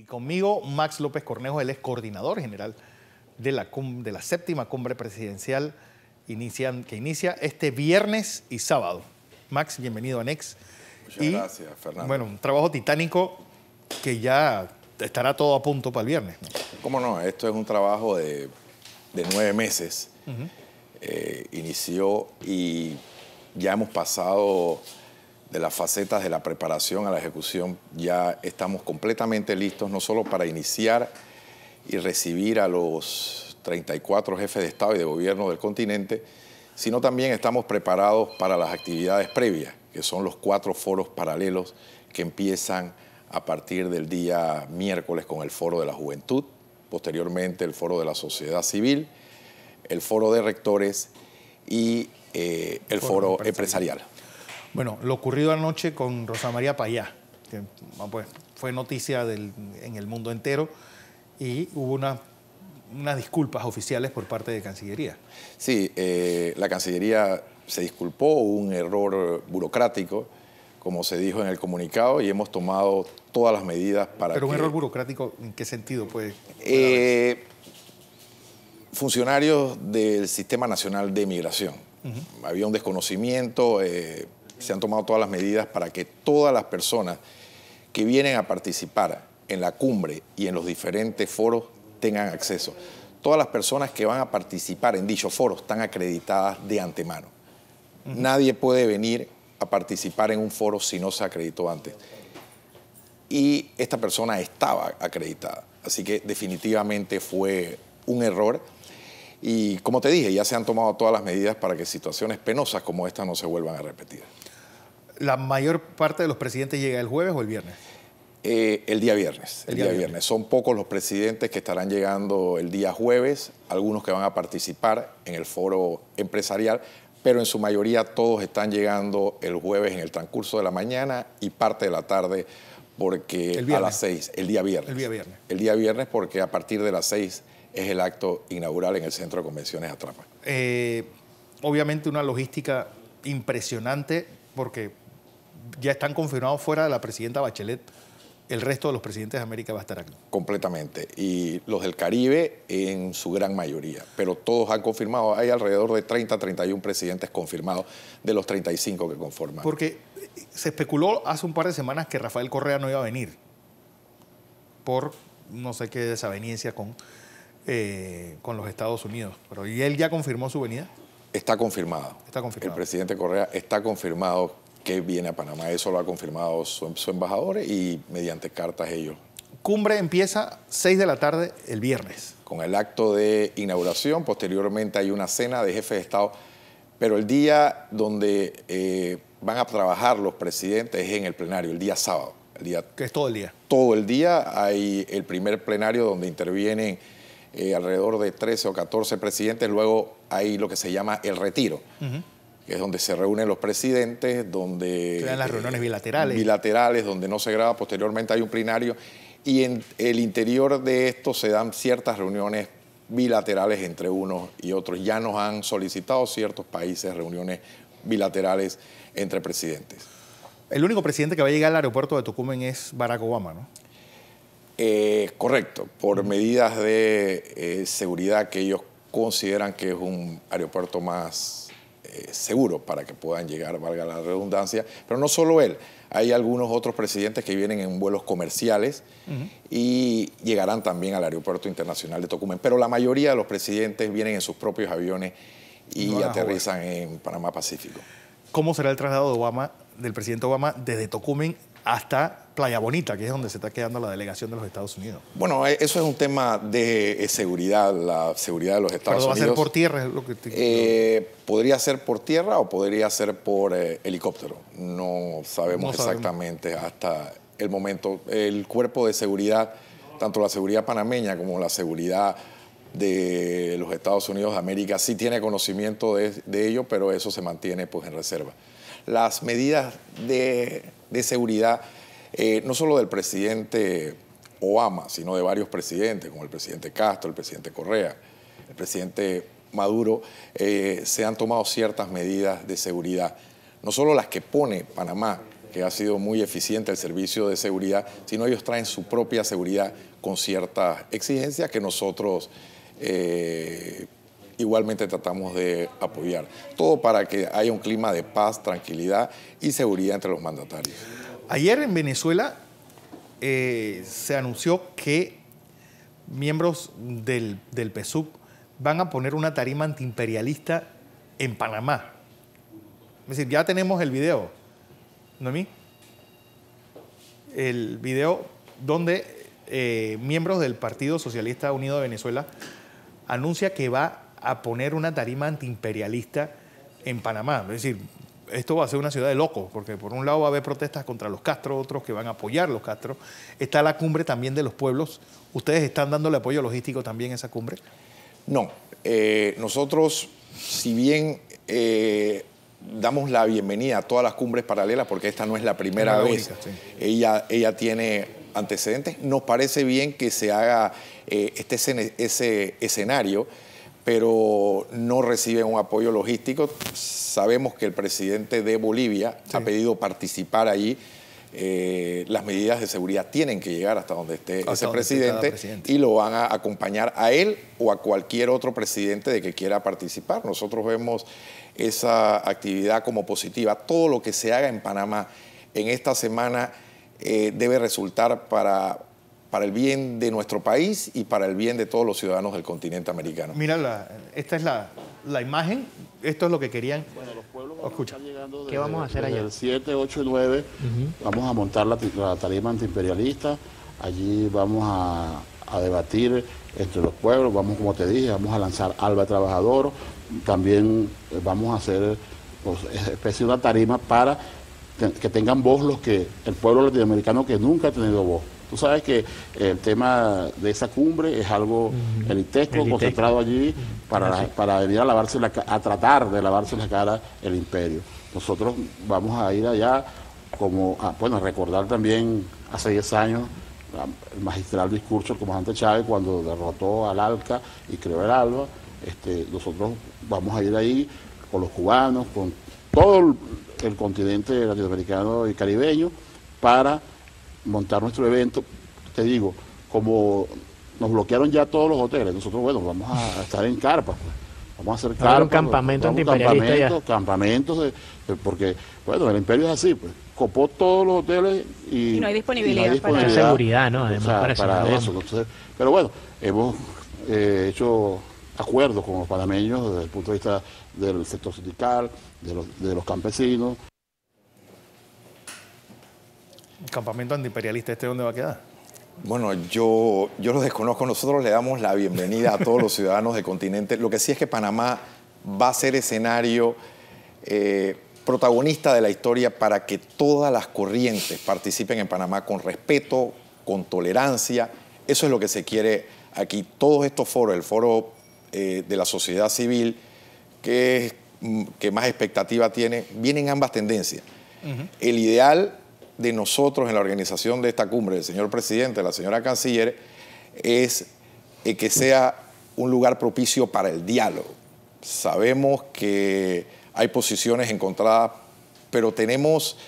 Y conmigo Max López Cornejo, él es coordinador general de la, de la séptima cumbre presidencial que inicia este viernes y sábado. Max, bienvenido a Nex. Muchas gracias, Fernando. Bueno, un trabajo titánico que ya estará todo a punto para el viernes. ¿Cómo no? Esto es un trabajo de, nueve meses. Eh, inició y ya hemos pasado de las facetas de la preparación a la ejecución, ya estamos completamente listos, no solo para iniciar y recibir a los 34 jefes de Estado y de Gobierno del continente, sino también estamos preparados para las actividades previas, que son los cuatro foros paralelos que empiezan a partir del día miércoles con el Foro de la Juventud, posteriormente el Foro de la Sociedad Civil, el Foro de Rectores y eh, el, Foro, empresarial. Bueno, lo ocurrido anoche con Rosa María Payá, que ah, pues, fue noticia del, en el mundo entero y hubo unas disculpas oficiales por parte de Cancillería. Sí, eh, la Cancillería se disculpó, hubo un error burocrático, como se dijo en el comunicado, y hemos tomado todas las medidas para... Pero un error burocrático, ¿en qué sentido? Pues, funcionarios del Sistema Nacional de Migración. Había un desconocimiento. Eh, se han tomado todas las medidas para que todas las personas que vienen a participar en la cumbre y en los diferentes foros tengan acceso. Todas las personas que van a participar en dichos foros están acreditadas de antemano. Nadie puede venir a participar en un foro si no se acreditó antes. Y esta persona estaba acreditada, así que definitivamente fue un error. Y como te dije, ya se han tomado todas las medidas para que situaciones penosas como esta no se vuelvan a repetir la mayor parte de los presidentes llega el jueves o el viernes. Eh, el día viernes, el, día, viernes. Son pocos los presidentes que estarán llegando el día jueves, algunos que van a participar en el foro empresarial, pero en su mayoría todos están llegando el jueves en el transcurso de la mañana y parte de la tarde, porque a las seis, el día viernes. El día viernes. El día viernes porque a partir de las seis es el acto inaugural en el Centro de Convenciones Atrapa. Eh, obviamente una logística impresionante porque ya están confirmados fuera de la presidenta Bachelet, el resto de los presidentes de América va a estar aquí. Completamente. Y los del Caribe en su gran mayoría. Pero todos han confirmado. Hay alrededor de 30, 31 presidentes confirmados de los 35 que conforman. Porque se especuló hace un par de semanas que Rafael Correa no iba a venir. Por no sé qué desaveniencia con, eh, con los Estados Unidos. Pero ¿y él ya confirmó su venida? Está confirmado. Está confirmado. El presidente Correa está confirmado que viene a Panamá. Eso lo ha confirmado su, embajador y mediante cartas ellos. Cumbre empieza 6 de la tarde el viernes. Con el acto de inauguración, posteriormente hay una cena de jefes de Estado, pero el día donde eh, van a trabajar los presidentes es en el plenario, el día sábado. El día, que es todo el día. Todo el día hay el primer plenario donde intervienen eh, alrededor de 13 o 14 presidentes, luego hay lo que se llama el retiro que es donde se reúnen los presidentes, donde... Se dan las eh, reuniones bilaterales. Bilaterales, donde no se graba, posteriormente hay un plenario. Y en el interior de esto se dan ciertas reuniones bilaterales entre unos y otros. Ya nos han solicitado ciertos países reuniones bilaterales entre presidentes. El único presidente que va a llegar al aeropuerto de Tucumán es Barack Obama, ¿no? Eh, correcto, por medidas de eh, seguridad que ellos consideran que es un aeropuerto más eh, seguro para que puedan llegar, valga la redundancia. Pero no solo él, hay algunos otros presidentes que vienen en vuelos comerciales y llegarán también al Aeropuerto Internacional de Tocumen. Pero la mayoría de los presidentes vienen en sus propios aviones y aterrizan en Panamá Pacífico. ¿Cómo será el traslado de Obama, del presidente Obama desde Tocumen hasta Playa Bonita, que es donde se está quedando la delegación de los Estados Unidos. Bueno, eh, eso es un tema de eh, seguridad, la seguridad de los Estados Unidos. va a ser por tierra? lo eh, podría ser por tierra o podría ser por helicóptero. No sabemos exactamente hasta el momento. El cuerpo de seguridad, tanto la seguridad panameña como la seguridad de los Estados Unidos de América, sí tiene conocimiento de, de ello, pero eso se mantiene pues en reserva las medidas de, seguridad, eh, no solo del presidente Obama, sino de varios presidentes, como el presidente Castro, el presidente Correa, el presidente Maduro, eh, se han tomado ciertas medidas de seguridad. No solo las que pone Panamá, que ha sido muy eficiente el servicio de seguridad, sino ellos traen su propia seguridad con ciertas exigencias que nosotros... Eh, igualmente tratamos de apoyar. Todo para que haya un clima de paz, tranquilidad y seguridad entre los mandatarios. Ayer en Venezuela eh, se anunció que miembros del, del PSUV van a poner una tarima antiimperialista en Panamá. Es decir, ya tenemos el video, ¿No mí? El video donde eh, miembros del Partido Socialista Unido de Venezuela anuncia que va a poner una tarima antiimperialista en Panamá. Es decir, esto va a ser una ciudad de locos, porque por un lado va a haber protestas contra los Castro, otros que van a apoyar los Castro. Está la cumbre también de los pueblos. ¿Ustedes están dándole apoyo logístico también a esa cumbre? No. Eh, nosotros, si bien eh, damos la bienvenida a todas las cumbres paralelas, porque esta no es la primera vez, ella, ella tiene antecedentes, nos parece bien que se haga eh, este ese escenario pero no reciben un apoyo logístico. Sabemos que el presidente de Bolivia ha pedido participar allí. Eh, las medidas de seguridad tienen que llegar hasta donde esté ese presidente, y lo van a acompañar a él o a cualquier otro presidente de que quiera participar. Nosotros vemos esa actividad como positiva. Todo lo que se haga en Panamá en esta semana eh, debe resultar para para el bien de nuestro país y para el bien de todos los ciudadanos del continente americano. Mira, esta es la, imagen, esto es lo que querían. Bueno, los pueblos ¿Qué vamos a hacer allá? El 7, 8 y 9 vamos a montar la, tarima antiimperialista, allí vamos a, debatir entre los pueblos, vamos como te dije, vamos a lanzar Alba Trabajador, también eh, vamos a hacer pues, especie de una tarima para que tengan voz los que, el pueblo latinoamericano que nunca ha tenido voz. Tú sabes que el tema de esa cumbre es algo, el concentrado allí para, para venir a lavarse la, a tratar de lavarse la cara el imperio. Nosotros vamos a ir allá como, a, bueno, recordar también hace 10 años el magistral discurso del comandante Chávez cuando derrotó al ALCA y creó el ALBA. Este, nosotros vamos a ir ahí con los cubanos, con todo el continente latinoamericano y caribeño para montar nuestro evento, te digo, como nos bloquearon ya todos los hoteles, nosotros, bueno, vamos a estar en carpa, pues. vamos a hacer carpa. un pues, campamento campamentos, campamentos porque, bueno, el imperio es así, pues, copó todos los hoteles y, no hay disponibilidad, no hay seguridad, ¿no? Además, para, eso. entonces, pero bueno, hemos eh, hecho acuerdos con los panameños desde el punto de vista del sector sindical, de los, de los campesinos, campamento antiimperialista este dónde va a quedar? Bueno, yo, yo lo desconozco. Nosotros le damos la bienvenida a todos los ciudadanos del continente. Lo que sí es que Panamá va a ser escenario eh, protagonista de la historia para que todas las corrientes participen en Panamá con respeto, con tolerancia. Eso es lo que se quiere aquí. Todos estos foros, el foro eh, de la sociedad civil, que, mm, que más expectativa tiene, vienen ambas tendencias. El ideal de nosotros en la organización de esta cumbre, del señor presidente, de la señora canciller, es eh, que sea un lugar propicio para el diálogo. Sabemos que hay posiciones encontradas, pero tenemos...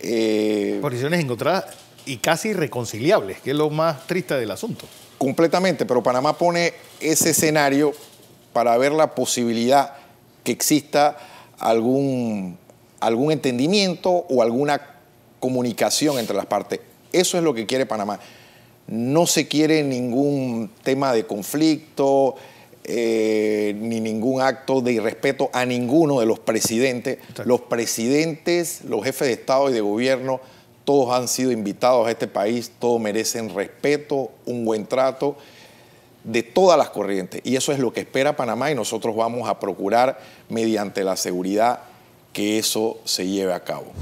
Eh, posiciones encontradas y casi irreconciliables, que es lo más triste del asunto. Completamente, pero Panamá pone ese escenario para ver la posibilidad que exista algún, algún entendimiento o alguna comunicación entre las partes. Eso es lo que quiere Panamá. No se quiere ningún tema de conflicto, eh, ni ningún acto de irrespeto a ninguno de los presidentes. Los presidentes, los jefes de Estado y de gobierno, todos han sido invitados a este país, todos merecen respeto, un buen trato de todas las corrientes. Y eso es lo que espera Panamá y nosotros vamos a procurar mediante la seguridad que eso se lleve a cabo.